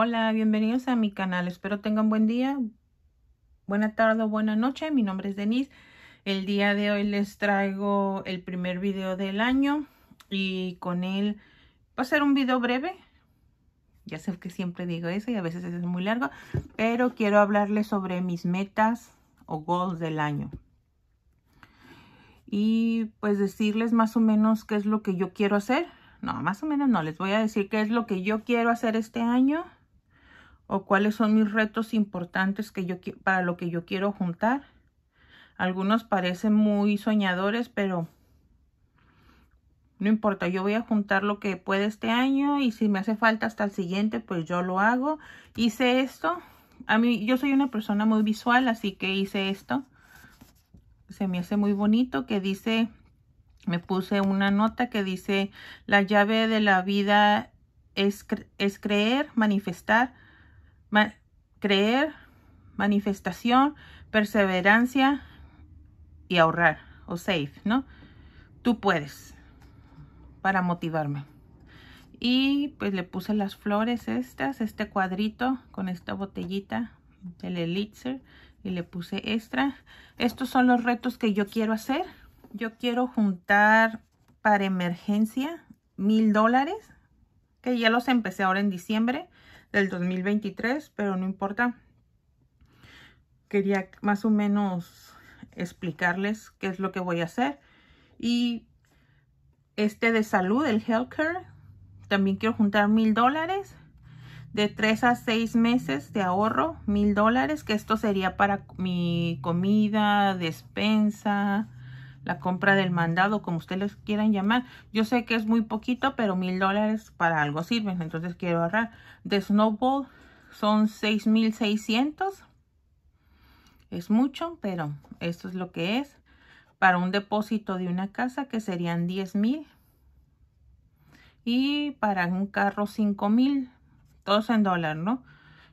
Hola, bienvenidos a mi canal. Espero tengan buen día, buena tarde o buena noche. Mi nombre es Denise. El día de hoy les traigo el primer video del año y con él va a ser un video breve. Ya sé que siempre digo eso y a veces es muy largo, pero quiero hablarles sobre mis metas o goals del año. Y pues decirles más o menos qué es lo que yo quiero hacer. No, más o menos no, les voy a decir qué es lo que yo quiero hacer este año o cuáles son mis retos importantes que yo para lo que yo quiero juntar. Algunos parecen muy soñadores, pero no importa, yo voy a juntar lo que pueda este año y si me hace falta hasta el siguiente, pues yo lo hago. Hice esto. A mí yo soy una persona muy visual, así que hice esto. Se me hace muy bonito que dice me puse una nota que dice la llave de la vida es, es creer, manifestar creer, manifestación, perseverancia y ahorrar o save, ¿no? Tú puedes para motivarme. Y pues le puse las flores estas, este cuadrito con esta botellita del elixir y le puse extra. Estos son los retos que yo quiero hacer. Yo quiero juntar para emergencia mil dólares, que ya los empecé ahora en diciembre del 2023, pero no importa. Quería más o menos explicarles qué es lo que voy a hacer. Y este de salud, el healthcare, también quiero juntar mil dólares. De tres a seis meses de ahorro, mil dólares, que esto sería para mi comida, despensa, la compra del mandado, como ustedes quieran llamar. Yo sé que es muy poquito, pero mil dólares para algo sirven, entonces quiero ahorrar. De Snowball son seiscientos Es mucho, pero esto es lo que es. Para un depósito de una casa que serían diez mil. Y para un carro cinco mil. Todos en dólar, ¿no?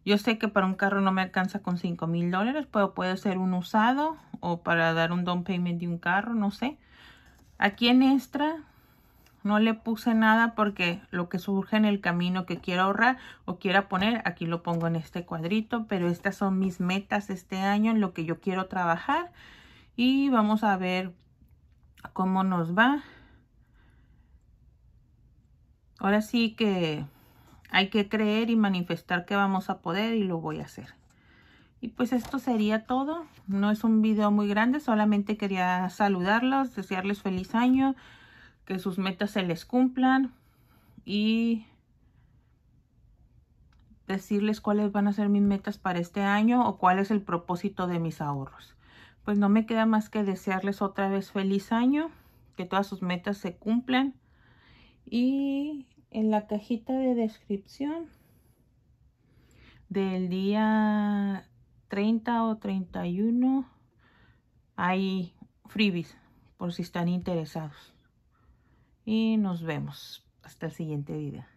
Yo sé que para un carro no me alcanza con 5 mil dólares, pero puede ser un usado o para dar un down payment de un carro, no sé. Aquí en extra no le puse nada porque lo que surge en el camino que quiero ahorrar o quiera poner, aquí lo pongo en este cuadrito. Pero estas son mis metas este año en lo que yo quiero trabajar. Y vamos a ver cómo nos va. Ahora sí que hay que creer y manifestar que vamos a poder y lo voy a hacer. Y pues esto sería todo. No es un video muy grande, solamente quería saludarlos, desearles feliz año, que sus metas se les cumplan y decirles cuáles van a ser mis metas para este año o cuál es el propósito de mis ahorros. Pues no me queda más que desearles otra vez feliz año, que todas sus metas se cumplan y en la cajita de descripción del día 30 o 31 hay freebies por si están interesados. Y nos vemos hasta el siguiente video.